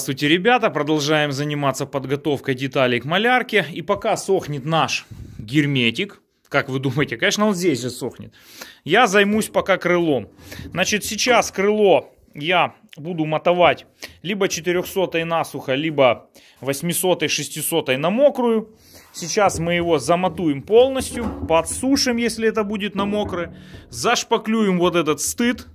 Здравствуйте, ребята! Продолжаем заниматься подготовкой деталей к малярке. И пока сохнет наш герметик, как вы думаете, конечно, он здесь же сохнет, я займусь пока крылом. Значит, сейчас крыло я буду матовать либо 400 насухо, либо 800 -й, 600 на мокрую. Сейчас мы его замотуем полностью, подсушим, если это будет на мокрое, зашпаклюем вот этот стыд,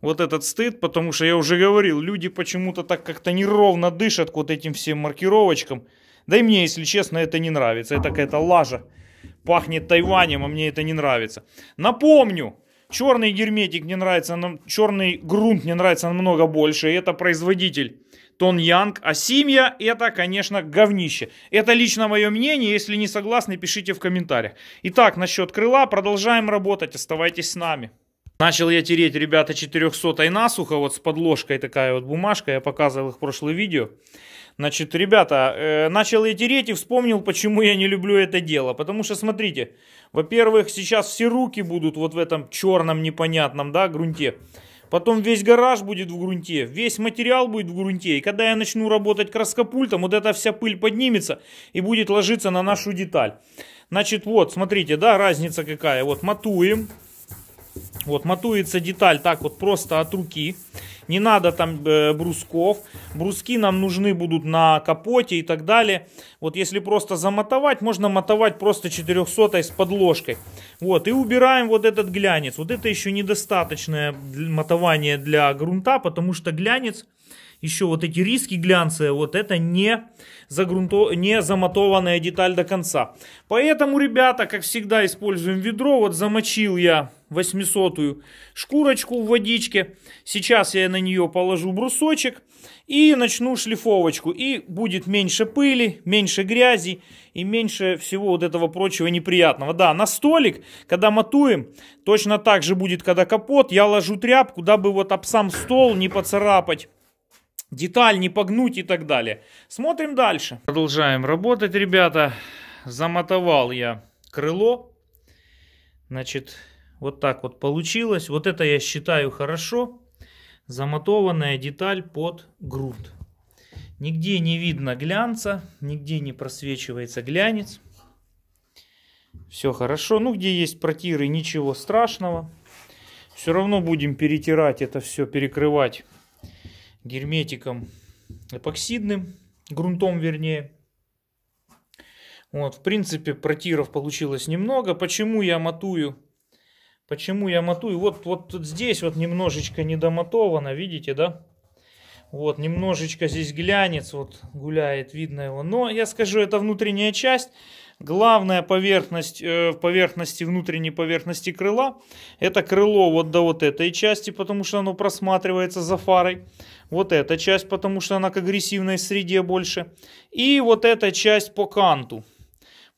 вот этот стыд, потому что я уже говорил, люди почему-то так как-то неровно дышат к вот этим всем маркировочкам. Да и мне, если честно, это не нравится. Это какая-то лажа. Пахнет Тайванем, а мне это не нравится. Напомню, черный герметик мне нравится, черный грунт мне нравится намного больше. И это производитель Тон Янг. А семья это, конечно, говнище. Это лично мое мнение. Если не согласны, пишите в комментариях. Итак, насчет крыла продолжаем работать. Оставайтесь с нами. Начал я тереть, ребята, 400 насухо, вот с подложкой такая вот бумажка, я показывал их в прошлое видео. Значит, ребята, э, начал я тереть и вспомнил, почему я не люблю это дело. Потому что, смотрите, во-первых, сейчас все руки будут вот в этом черном непонятном, да, грунте. Потом весь гараж будет в грунте, весь материал будет в грунте. И когда я начну работать краскопультом, вот эта вся пыль поднимется и будет ложиться на нашу деталь. Значит, вот, смотрите, да, разница какая. Вот матуем. Вот, матуется деталь так вот просто от руки. Не надо там э, брусков. Бруски нам нужны будут на капоте и так далее. Вот если просто замотовать, можно мотовать просто 400 с подложкой. Вот, и убираем вот этот глянец. Вот это еще недостаточное мотование для грунта, потому что глянец, еще вот эти риски глянцевые, вот это не, загрунто, не замотованная деталь до конца. Поэтому, ребята, как всегда, используем ведро. Вот замочил я 800 шкурочку в водичке. Сейчас я на нее положу брусочек и начну шлифовочку. И будет меньше пыли, меньше грязи и меньше всего вот этого прочего неприятного. Да, на столик, когда матуем, точно так же будет, когда капот. Я ложу тряпку, дабы вот об сам стол не поцарапать деталь не погнуть и так далее. Смотрим дальше. Продолжаем работать, ребята. Замотовал я крыло. Значит, вот так вот получилось. Вот это я считаю хорошо. Замотованная деталь под грунт. Нигде не видно глянца, нигде не просвечивается глянец. Все хорошо. Ну, где есть протиры, ничего страшного. Все равно будем перетирать это все, перекрывать герметиком эпоксидным, грунтом вернее. Вот, в принципе, протиров получилось немного. Почему я матую Почему я мотую? Вот, вот тут здесь вот немножечко недомотовано, видите, да? Вот, немножечко здесь глянец вот гуляет, видно его. Но я скажу, это внутренняя часть. Главная поверхность, э, поверхности, внутренней поверхности крыла, это крыло вот до вот этой части, потому что оно просматривается за фарой. Вот эта часть, потому что она к агрессивной среде больше. И вот эта часть по канту.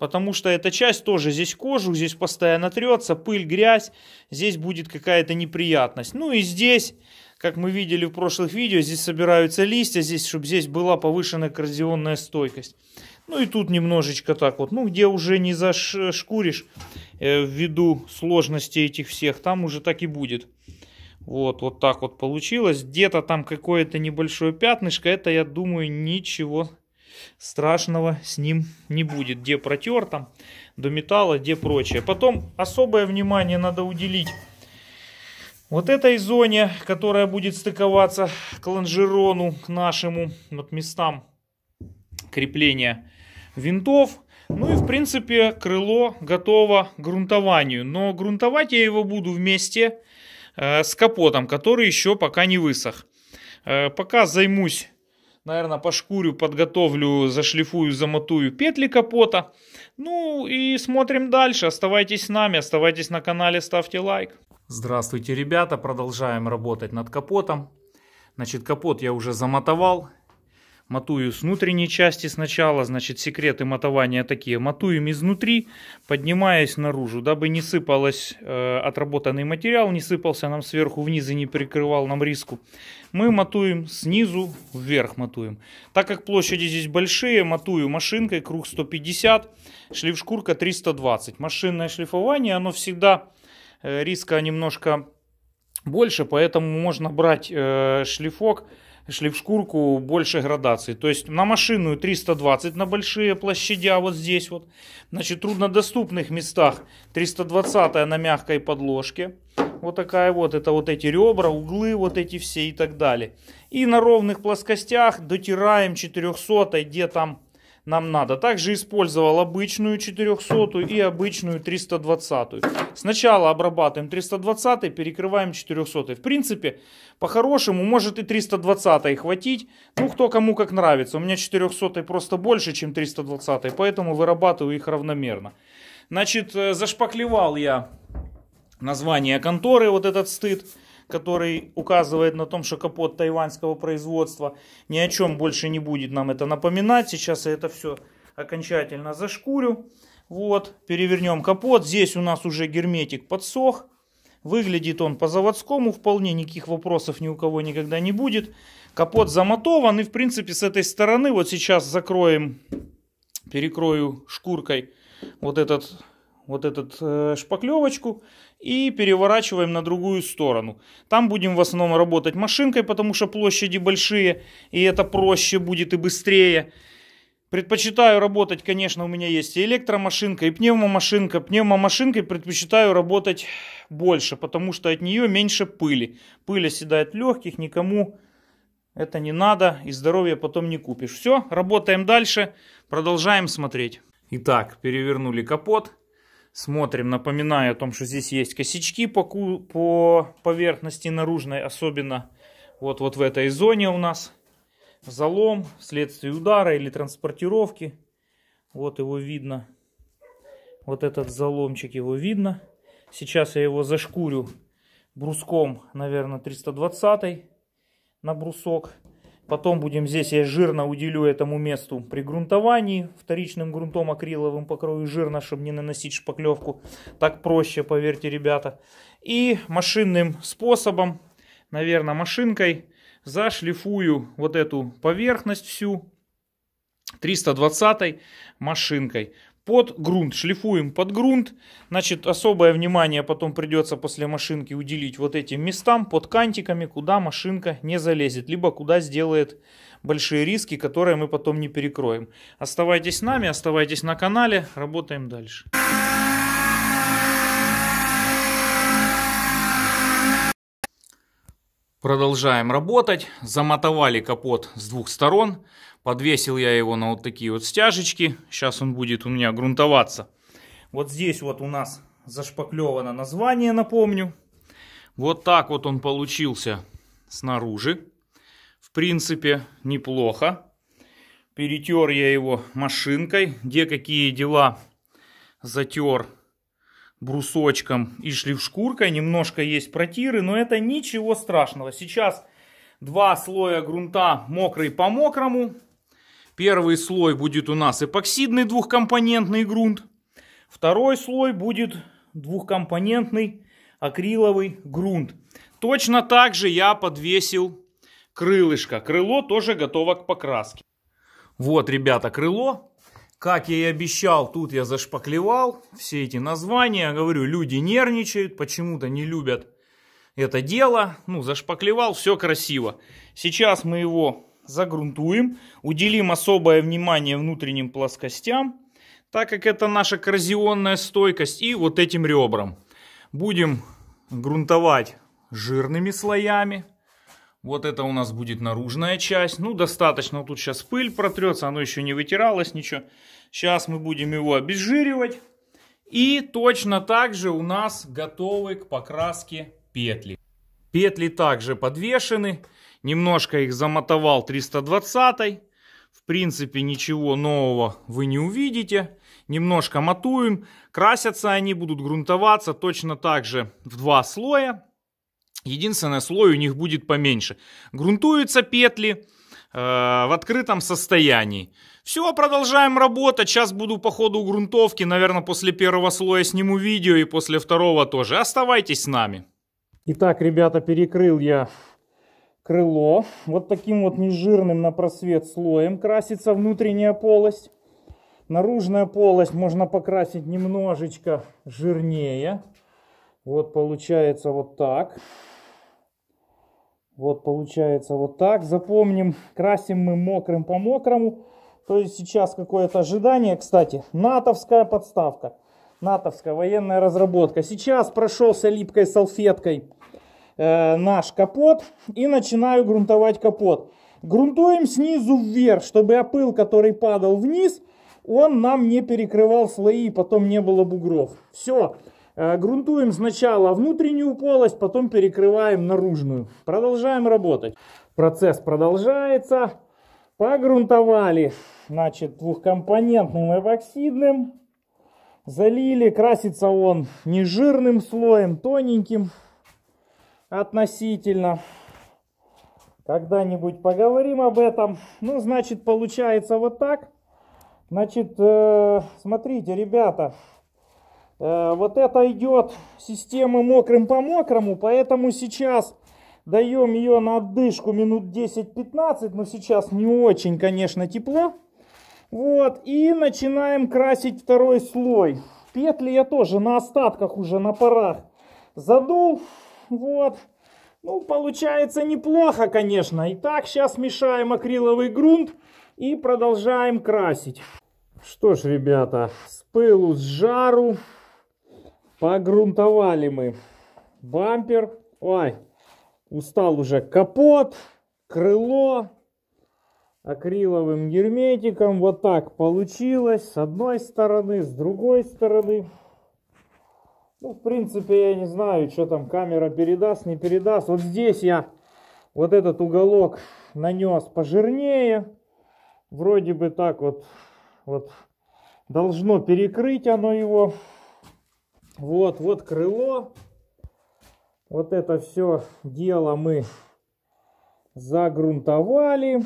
Потому что эта часть тоже здесь кожу здесь постоянно трется, пыль, грязь, здесь будет какая-то неприятность. Ну и здесь, как мы видели в прошлых видео, здесь собираются листья, здесь, чтобы здесь была повышенная коррозионная стойкость. Ну и тут немножечко так вот, ну где уже не зашкуришь э, ввиду сложности этих всех, там уже так и будет. Вот, вот так вот получилось. Где-то там какое-то небольшое пятнышко, это, я думаю, ничего страшного с ним не будет. Где протер там до металла, где прочее. Потом особое внимание надо уделить вот этой зоне, которая будет стыковаться к лонжерону, к нашему, вот местам крепления винтов. Ну и в принципе крыло готово к грунтованию, но грунтовать я его буду вместе э, с капотом, который еще пока не высох. Э, пока займусь наверное, по пошкурю, подготовлю, зашлифую, замотую петли капота. Ну и смотрим дальше. Оставайтесь с нами, оставайтесь на канале, ставьте лайк. Здравствуйте, ребята. Продолжаем работать над капотом. Значит, капот я уже замотовал мотую с внутренней части сначала, значит, секреты мотования такие. Матуем изнутри, поднимаясь наружу, дабы не сыпалось э, отработанный материал, не сыпался нам сверху вниз и не прикрывал нам риску. Мы матуем снизу вверх матуем. Так как площади здесь большие, матую машинкой, круг 150, шлифшкурка 320. Машинное шлифование, оно всегда э, риска немножко больше, поэтому можно брать э, шлифок шли в шкурку больше градаций. То есть на машинную 320 на большие площадя а вот здесь вот. Значит, труднодоступных местах 320 на мягкой подложке. Вот такая вот, это вот эти ребра, углы вот эти все и так далее. И на ровных плоскостях дотираем 400, где там нам надо. Также использовал обычную 400 и обычную 320. Сначала обрабатываем 320, перекрываем 400. В принципе, по-хорошему, может и 320 хватить. Ну, кто кому как нравится. У меня 400 просто больше, чем 320, поэтому вырабатываю их равномерно. Значит, э, зашпаклевал я название конторы, вот этот стыд который указывает на том, что капот тайваньского производства ни о чем больше не будет нам это напоминать. Сейчас я это все окончательно зашкурю. Вот, перевернем капот. Здесь у нас уже герметик подсох. Выглядит он по-заводскому вполне, никаких вопросов ни у кого никогда не будет. Капот замотован и, в принципе, с этой стороны вот сейчас закроем, перекрою шкуркой вот этот вот этот э, шпаклевочку и переворачиваем на другую сторону. Там будем в основном работать машинкой, потому что площади большие, и это проще будет и быстрее. Предпочитаю работать, конечно, у меня есть и электромашинка, и пневмомашинка. Пневмомашинкой предпочитаю работать больше, потому что от нее меньше пыли. Пыль оседает легких, никому это не надо, и здоровье потом не купишь. Все, работаем дальше, продолжаем смотреть. Итак, перевернули капот. Смотрим, напоминаю о том, что здесь есть косячки по, по поверхности наружной, особенно вот, вот в этой зоне у нас залом вследствие удара или транспортировки. Вот его видно. Вот этот заломчик его видно. Сейчас я его зашкурю бруском, наверное, 320 на брусок. Потом будем здесь, я жирно уделю этому месту при грунтовании, вторичным грунтом акриловым покрою жирно, чтобы не наносить шпаклевку. Так проще, поверьте, ребята. И машинным способом, наверное, машинкой зашлифую вот эту поверхность всю 320 машинкой под грунт, шлифуем под грунт. Значит, особое внимание потом придется после машинки уделить вот этим местам под кантиками, куда машинка не залезет, либо куда сделает большие риски, которые мы потом не перекроем. Оставайтесь с нами, оставайтесь на канале, работаем дальше. Продолжаем работать. Замотовали капот с двух сторон. Подвесил я его на вот такие вот стяжечки. Сейчас он будет у меня грунтоваться. Вот здесь вот у нас зашпаклевано название, напомню. Вот так вот он получился снаружи. В принципе, неплохо. Перетер я его машинкой. Где какие дела затер, брусочком и шлифшкуркой. Немножко есть протиры, но это ничего страшного. Сейчас два слоя грунта мокрый по мокрому. Первый слой будет у нас эпоксидный двухкомпонентный грунт. Второй слой будет двухкомпонентный акриловый грунт. Точно так же я подвесил крылышко. Крыло тоже готово к покраске. Вот, ребята, крыло как я и обещал, тут я зашпаклевал все эти названия. Говорю, люди нервничают, почему-то не любят это дело. Ну, зашпаклевал, все красиво. Сейчас мы его загрунтуем, уделим особое внимание внутренним плоскостям, так как это наша коррозионная стойкость, и вот этим ребрам. Будем грунтовать жирными слоями, вот это у нас будет наружная часть. Ну, достаточно. Вот тут сейчас пыль протрется, оно еще не вытиралось, ничего. Сейчас мы будем его обезжиривать. И точно так же у нас готовы к покраске петли. Петли также подвешены. Немножко их замотовал 320 -й. В принципе, ничего нового вы не увидите. Немножко мотуем. Красятся они, будут грунтоваться точно так же в два слоя. Единственное, слой у них будет поменьше. Грунтуются петли э, в открытом состоянии. Все, продолжаем работать. Сейчас буду по ходу грунтовки. Наверное, после первого слоя сниму видео и после второго тоже. Оставайтесь с нами. Итак, ребята, перекрыл я крыло. Вот таким вот нежирным на просвет слоем красится внутренняя полость. Наружная полость можно покрасить немножечко жирнее. Вот получается вот так. Вот получается вот так. Запомним, красим мы мокрым по мокрому. То есть сейчас какое-то ожидание, кстати, натовская подставка, натовская военная разработка. Сейчас прошелся липкой салфеткой э, наш капот и начинаю грунтовать капот. Грунтуем снизу вверх, чтобы опыл, который падал вниз, он нам не перекрывал слои потом не было бугров. Все. Э, грунтуем сначала внутреннюю полость, потом перекрываем наружную. Продолжаем работать. Процесс продолжается. Погрунтовали, значит, двухкомпонентным эпоксидным. Залили, красится он не жирным слоем, тоненьким относительно. Когда-нибудь поговорим об этом. Ну, значит, получается вот так. Значит, э, смотрите, ребята, Э, вот это идет система мокрым по мокрому, поэтому сейчас даем ее на отдышку минут 10-15, но сейчас не очень, конечно, тепло. Вот, и начинаем красить второй слой. Петли я тоже на остатках уже на парах задул, вот. Ну, получается неплохо, конечно. Итак, сейчас мешаем акриловый грунт и продолжаем красить. Что ж, ребята, с пылу, с жару Погрунтовали мы. Бампер. Ой, устал уже. Капот, крыло акриловым герметиком. Вот так получилось. С одной стороны, с другой стороны. Ну, в принципе, я не знаю, что там камера передаст, не передаст. Вот здесь я вот этот уголок нанес пожирнее. Вроде бы так вот, вот должно перекрыть оно его. Вот, вот крыло. Вот это все дело мы загрунтовали.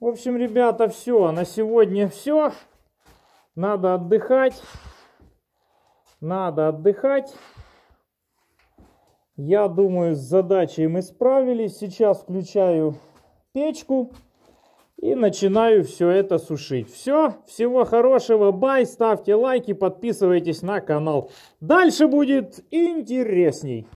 В общем, ребята, все. На сегодня все. Надо отдыхать. Надо отдыхать. Я думаю, с задачей мы справились. Сейчас включаю печку. И начинаю все это сушить. Все, всего хорошего, бай, ставьте лайки, подписывайтесь на канал. Дальше будет интересней.